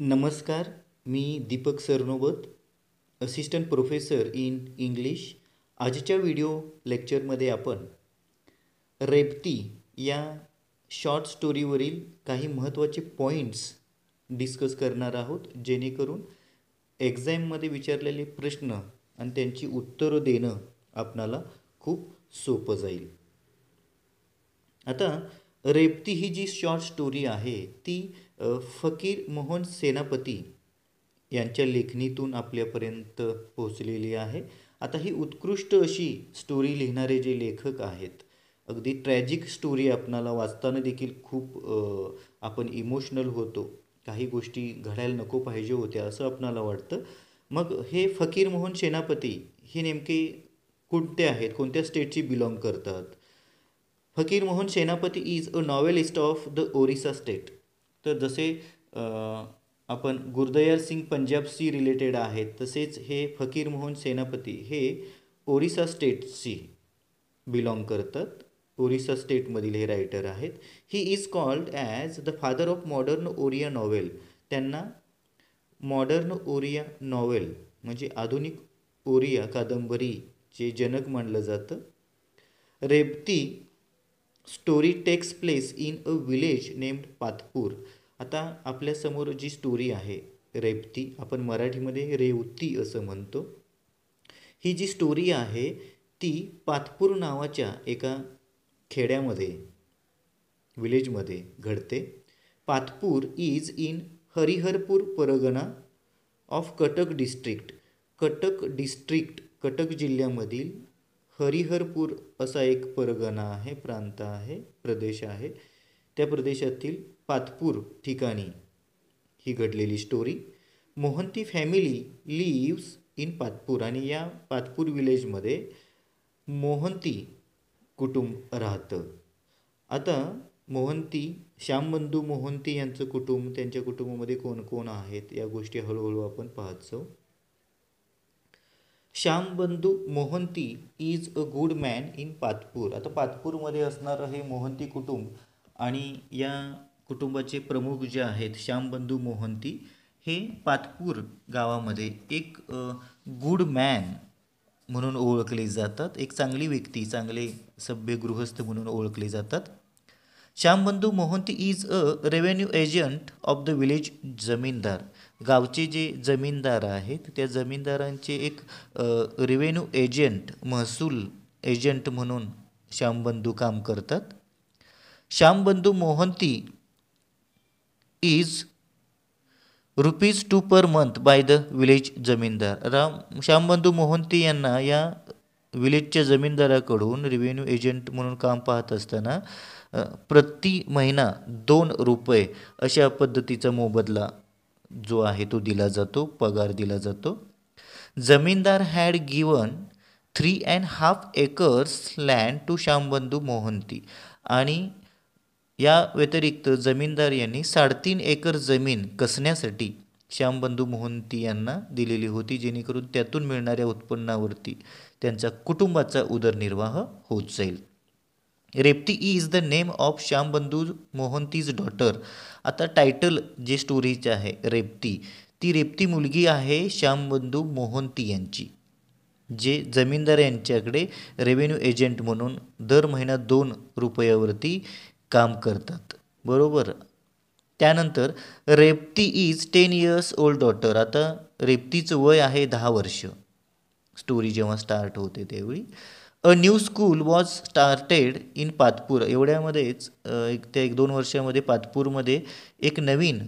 नमस्कार मी Deepak Sarnobat assistant professor in English आजच्या व्हिडिओ लेक्चरमध्ये आपण रेबती या शॉर्ट स्टोरीवरील काही महत्त्वाचे पॉईंट्स डिस्कस करणार आहोत जेणेकरून एक्झाममध्ये विचारलेले प्रश्न आणि त्यांची उत्तरं देणं आपणाला खूप सोपं जाईल आता रेप्ती ही जी शॉर्ट स्टोरी आहे ती फकीर मोहन सेनापती यांच्या लेखणीतून आपल्यापर्यंत पोहोचलेली आहे आता ही उत्कृष्ट अशी स्टोरी लिहिणारे जे लेखक आहेत अगदी ट्रॅजिक स्टोरी आपणाला वाचताना देखील खूप आपण इमोशनल होतो काही गोष्टी घडायला नको पाहिजे होत्या असं आपणाला वाटतं मग हे फकीर मोहन सेनापती हे नेमके कोणते आहेत कोणत्या स्टेटची बिलॉंग करतात Fakir Mohan Senapati is a novelist of the Orissa state तर जसे आपण गुरदयार सिंग सी रिलेटेड आहेत तसेच हे फकीर मोहन सेनापती हे ओरिसा स्टेटशी बिलॉंग करतात ओरिसा स्टेटमधील हे रायटर आहेत he is called as the father of modern Oriya novel त्यांना मॉडर्न ओरिया नॉवेल म्हणजे आधुनिक ओरिया कादंबरीचे जनक मानलं जातं Rebati story takes place in a village named Patapur आता आपल्यासमोर जी स्टोरी आहे रेवती आपण मराठीमध्ये रेवती असं म्हणतो ही जी स्टोरी आहे ती पातपूर नावाच्या एका खेड्यामध्ये विलेजमध्ये घडते Patapur is in Hariharpur pargana of Cuttack district Cuttack district Cuttack जिल्ह्यामधील हरिहरपूर असा एक परगणा आहे प्रांत आहे प्रदेश आहे त्या प्रदेशातील पातपूर ठिकाणी ही घडलेली story Mohanty family lives in Patapur आणि या पातपूर विलेजमध्ये मोहंती कुटुंब राहतं आता मोहंती श्यामबंधू मोहंती यांचं कुटुंब त्यांच्या कुटुंबामध्ये कोण कोण आहेत या गोष्टी हळूहळू आपण पाहतो Shyambandhu Mohanty is a good man in Patapur आता पातपूरमध्ये असणारं हे मोहंती कुटुंब आणि या कुटुंबाचे प्रमुख जे आहेत श्यामबंधू मोहंती हे पातपूर गावामध्ये एक गुड मॅन म्हणून ओळखले जातात एक चांगली व्यक्ती चांगले सभ्य गृहस्थ म्हणून ओळखले जातात Shyambandhu Mohanty is a revenue agent of the village zamindar गावचे जे जमीनदार आहेत त्या जमीनदारांचे एक रेव्हेन्यू एजंट महसूल एजंट म्हणून श्यामबंधू काम करतात Shyambandhu Mohanty is rupees two per month by the village zamindar Ram Shyambandhu Mohanty यांना या विलेजच्या जमीनदाराकडून रेव्हेन्यू एजंट म्हणून काम पाहत असताना प्रति महिना दोन रुपये अशा पद्धतीचा मोबदला जो आहे तो दिला जातो पगार दिला जातो zamindar had given three and half acres land to Shyambandhu Mohanty आणि या व्यतिरिक्त जमीनदार यांनी साडेतीन एकर जमीन कसण्यासाठी श्यामबंधू मोहंती यांना दिलेली होती जेणेकरून त्यातून मिळणाऱ्या उत्पन्नावरती त्यांचा कुटुंबाचा उदरनिर्वाह होत जाईल Rebati is the name of Shyambandhu Mohanty's daughter आता टायटल जे स्टोरीचे आहे रेप्ती ती रेप्ती मुलगी आहे श्यामबंधू मोहंती यांची जे जमीनदार यांच्याकडे रेव्हेन्यू एजंट म्हणून दर महिना दोन रुपयावरती काम करतात बरोबर त्यानंतर Rebati is ten years old daughter आता रेप्तीचं वय आहे दहा वर्ष स्टोरी जेव्हा स्टार्ट होते त्यावेळी a new school was started in Patapur एवढ्यामध्येच एक त्या एक दोन वर्षामध्ये पातपूरमध्ये एक नवीन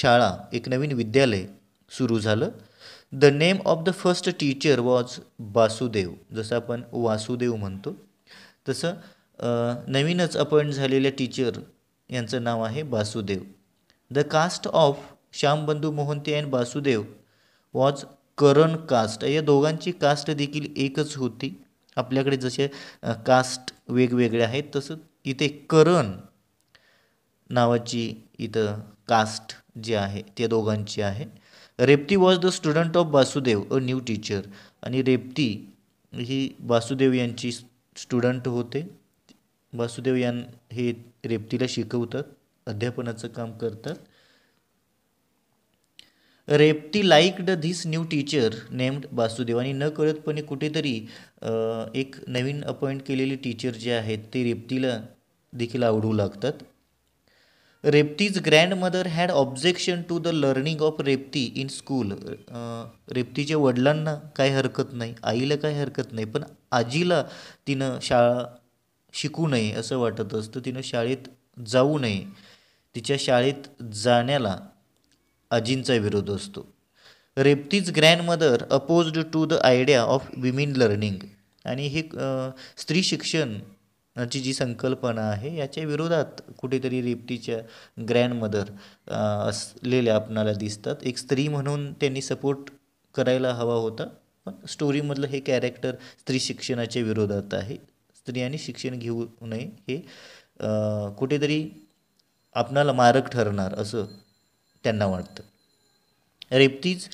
शाळा एक नवीन विद्यालय सुरू झालं the name of the first teacher was Vasudev जसं आपण वासुदेव म्हणतो तसं नवीनच अपॉइंट झालेल्या टीचर यांचं नाव आहे Basudev the caste of Shyambandhu Mohanty and Basudev was Karan caste या दोघांची कास्ट देखील एकच होती आपल्याकडे जसे कास्ट वेगवेगळे आहेत तसं इथे करण नावाची इथं कास्ट जी आहे त्या दोघांची आहे Rebati was the student of Basudev a new teacher आणि रेप्ती ही बासुदेव यांची स्टुडंट होते वासुदेव यां हे रेप्तीला शिकवतात अध्यापनाचं काम करतात Rebati liked this new teacher named वासुदेवानी न कळतपणे कुठेतरी एक नवीन अपॉइंट केलेले टीचर जे आहेत ते रेप्तीला देखील आवडू लागतात Rebati's grandmother had objection to the learning of Rebati in school रेप्तीच्या वडिलांना काही हरकत नाही आईला काही हरकत नाही पण आजीला तिनं शाळा शिकू नये असं वाटत असतं तिनं शाळेत जाऊ नये तिच्या शाळेत जाण्याला आजींचा विरोध असतो Rebati's grandmother opposed to the idea of women learning आणि हे स्त्री शिक्षणाची जी संकल्पना आहे याच्या विरोधात कुठेतरी रेप्टीच्या ग्रँडमदर असलेल्या आपणाला दिसतात एक स्त्री म्हणून त्यांनी सपोर्ट करायला हवा होता पण स्टोरीमधलं हे कॅरेक्टर स्त्री शिक्षणाच्या विरोधात आहे स्त्रियांनी शिक्षण घेऊ नये हे कुठेतरी आपणाला मारक ठरणार असं त्यांना वाटतं Rebati's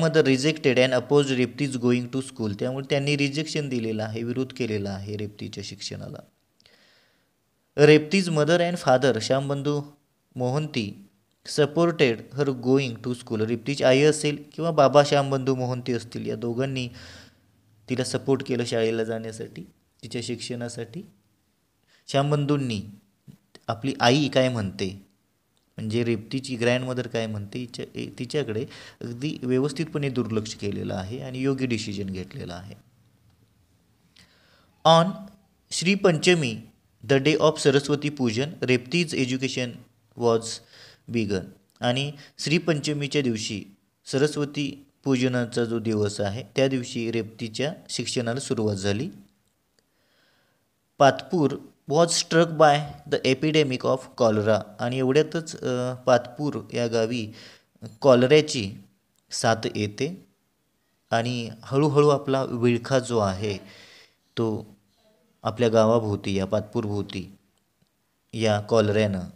mother rejected and oppose Rebati's going to school त्यामुळे त्यांनी रिजेक्शन दिलेलं आहे विरोध केलेला आहे रेप्तीच्या शिक्षणाला Rebati's mother and father Shyambandhu Mohanty supported her going to school Rebati's आई असेल किंवा बाबा श्यामबंधू मोहंती असतील या दोघांनी तिला सपोर्ट केलं शाळेला जाण्यासाठी तिच्या शिक्षणासाठी श्यामबंधूंनी आपली आई काय म्हणते म्हणजे ग्रँड ग्रँडमदर काय म्हणते हिच्या तिच्याकडे अगदी व्यवस्थितपणे दुर्लक्ष केलेलं आहे आणि योग्य डिसिजन घेतलेलं आहे on Shri Panchami the day of Saraswati pujan Rebati's education was begun आणि श्रीपंचमीच्या दिवशी सरस्वती पूजनाचा जो दिवस आहे त्या दिवशी रेप्तीच्या शिक्षणाला सुरुवात झाली Patapur was struck by the epidemic of cholera आणि एवढ्यातच पातपूर या गावी कॉलऱ्याची साथ येते आणि हळूहळू आपला विळखा जो आहे तो आपल्या गावाभोवती या पातपूरभोवती या कॉलऱ्यानं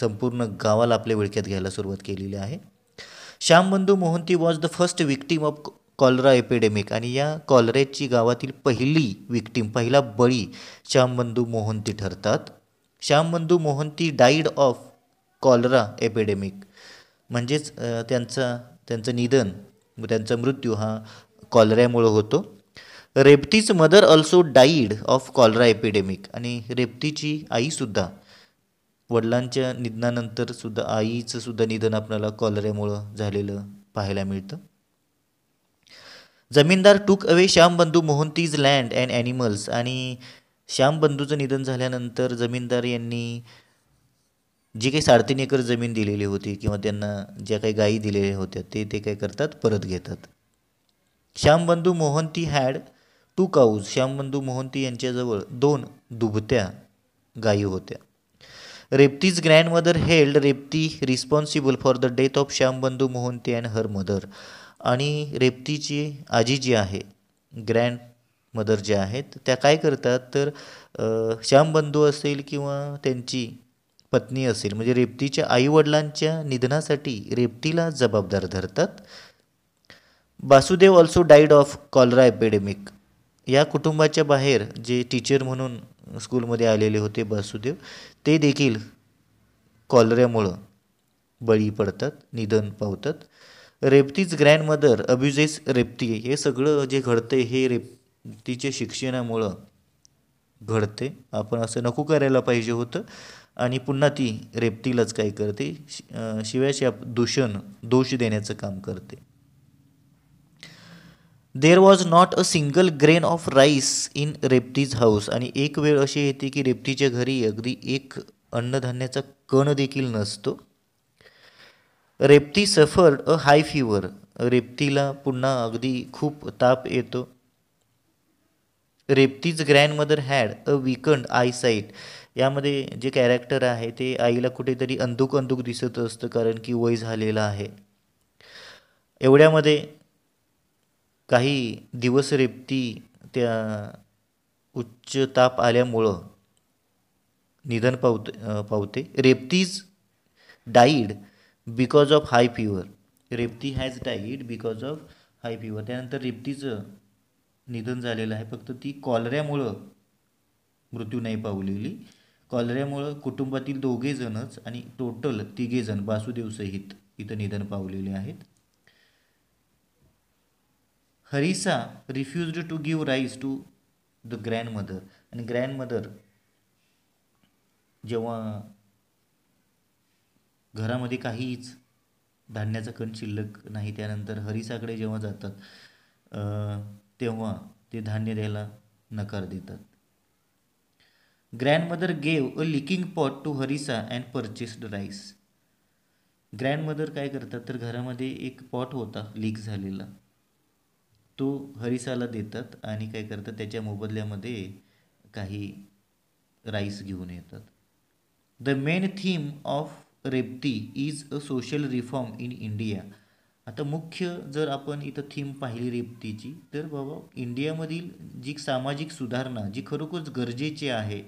संपूर्ण गावाला आपल्या विळख्यात घ्यायला सुरुवात केलेली आहे Shyambandhu Mohanty was the first victim of cholera epidemic आणि या कॉलरेजची गावातील पहिली विक्टीम पहिला बळी श्यामबंधू मोहंती ठरतात Shyambandhu Mohanty died of cholera epidemic म्हणजेच त्यांचा त्यांचं निधन त्यांचा मृत्यू हा कॉलऱ्यामुळं होतो Rebati's mother also died of cholera epidemic आणि रेप्तीची आईसुद्धा वडिलांच्या निधनानंतरसुद्धा आईचंसुद्धा निधन आपल्याला कॉलऱ्यामुळं झालेलं पाहायला मिळतं zamindar took away Shyambandhu Mohanty's land and animals आणि श्यामबंधूचं निधन झाल्यानंतर जमीनदार यांनी जी काही साडेतीन एकर जमीन दिलेली होती किंवा त्यांना ज्या काही गायी दिलेल्या होत्या ते ते काय करतात परत घेतात Shyambandhu Mohanty had two cows Shyambandhu Mohanty यांच्याजवळ दोन दुभत्या गायी होत्या Rebati's mother held Rebati responsible for the death of Shyambandhu Mohanty and her mother आणि रेप्तीची आजी जी आहे ग्रँड मदर ज्या आहेत त्या काय करतात तर श्यामबंधू असेल किंवा त्यांची पत्नी असेल म्हणजे रेप्तीच्या आईवडिलांच्या निधनासाठी रेप्तीला जबाबदार धरतात Vasudev also died of cholera epidemic या कुटुंबाच्या बाहेर जे टीचर म्हणून स्कूलमध्ये आलेले होते वासुदेव ते देखील कॉलऱ्यामुळं बळी पडतात निधन पावतात रेप्तीज ग्रँडमदर अब्युजेस रेप्ती हे सगळं जे घडते हे रेप्तीचे शिक्षणामुळं घडते आपण असं नको करायला पाहिजे होतं आणि पुन्हा ती रेप्तीलाच काय करते शिवाय दूषण दोष देण्याचं काम करते there was not a single grain of rice in Rebati's house आणि एक वेळ अशी येते की रेप्तीच्या घरी अगदी एक अन्नधान्याचा कण देखील नसतो रेप्ती सफर्ड अ हाय फीवर रेप्तीला पुन्हा अगदी खूप ताप येतो Rebati's mother had a weakened eyesight यामध्ये जे कॅरेक्टर आहे ते आईला कुठेतरी अंधुक अंधुक दिसत असतं कारण की वय झालेलं आहे एवढ्यामध्ये काही दिवस रेप्ती त्या उच्च ताप आल्यामुळं निधन पावते पावते Rebati's died because of high fever Rebati has died because of high fever त्यानंतर रेप्तीचं निधन झालेलं आहे फक्त ती कॉलऱ्यामुळं मृत्यू नाही पावलेली कॉलऱ्यामुळं कुटुंबातील दोघेजणच आणि टोटल तिघेजण वासुदेवसहित इथं निधन पावलेले आहेत Harisa refused to give rice to the grandmother आणि ग्रँड मदर जेव्हा घरामध्ये काहीच धान्याचा कण शिल्लक नाही त्यानंतर हरिसाकडे जेव्हा जातात तेव्हा ते धान्य द्यायला नकार देतात grandmother gave a leaking pot to Harisa and purchased rice grandmother काय करतात तर घरामध्ये एक पॉट होता लीक झालेला तो हरिसाला देतात आणि काय करतात त्याच्या मोबदल्यामध्ये काही राईस घेऊन येतात the main theme of Rebati is a social reform in India आता मुख्य जर आपण इथं थीम पाहिली रेप्तीची तर बाबा इंडियामधील जी सामाजिक सुधारणा जी खरोखरच गरजेची आहे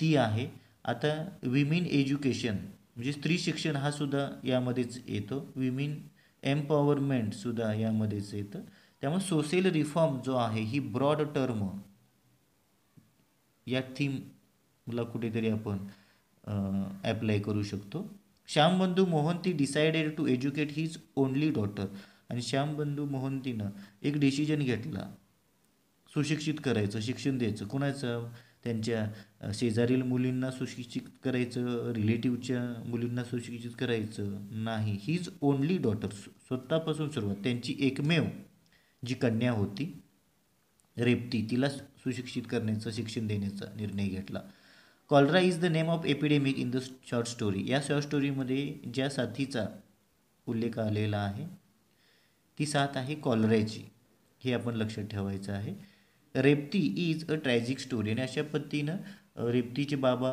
ती आहे आता विमेन एज्युकेशन म्हणजे स्त्री शिक्षण हा सुद्धा यामध्येच येतो विमेन सुद्धा यामध्येच येतं त्यामुळे सोशल रिफॉर्म जो आहे ही ब्रॉड टर्म या थीमला कुठेतरी आपण ॲप्लाय करू शकतो Bandhu Mohanty decided to educate his only daughter आणि बंधू मोहंतीनं एक डिसिजन घेतला सुशिक्षित करायचं शिक्षण द्यायचं कोणाचं त्यांच्या शेजारील मुलींना सुशिक्षित करायचं रिलेटिव्हच्या मुलींना सुशिक्षित करायचं नाही हीज ओनली डॉटर स्वतःपासून सुरुवात त्यांची एकमेव जी कन्या होती रेपती तिला सुशिक्षित करण्याचा शिक्षण देण्याचा निर्णय घेतला cholera is the name of epidemic in the short story या शॉर्ट स्टोरीमध्ये ज्या साथीचा उल्लेख आलेला आहे ती साथ आहे कॉलराची हे आपण लक्षात ठेवायचं आहे Rebati is a tragic story आणि अशा पद्धतीनं रेप्तीचे बाबा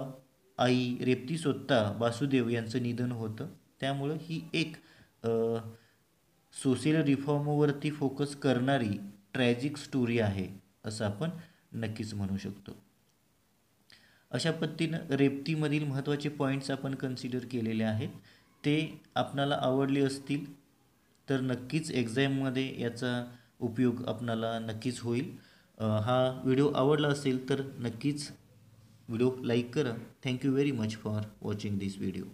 आई रेप्ती स्वतः वासुदेव यांचं निधन होतं त्यामुळं ही एक सोशल रिफॉर्मवरती फोकस करणारी ट्रॅजिक स्टोरी आहे असं आपण नक्कीच म्हणू शकतो अशा पद्धतीनं रेप्तीमधील महत्त्वाचे पॉईंट्स आपण कन्सिडर केलेले आहेत ते आपणाला आवडले असतील तर नक्कीच एक्झाममध्ये याचा उपयोग आपणाला नक्कीच होईल हा व्हिडिओ आवडला असेल तर नक्कीच व्हिडिओ लाईक करा thank you very much for watching this video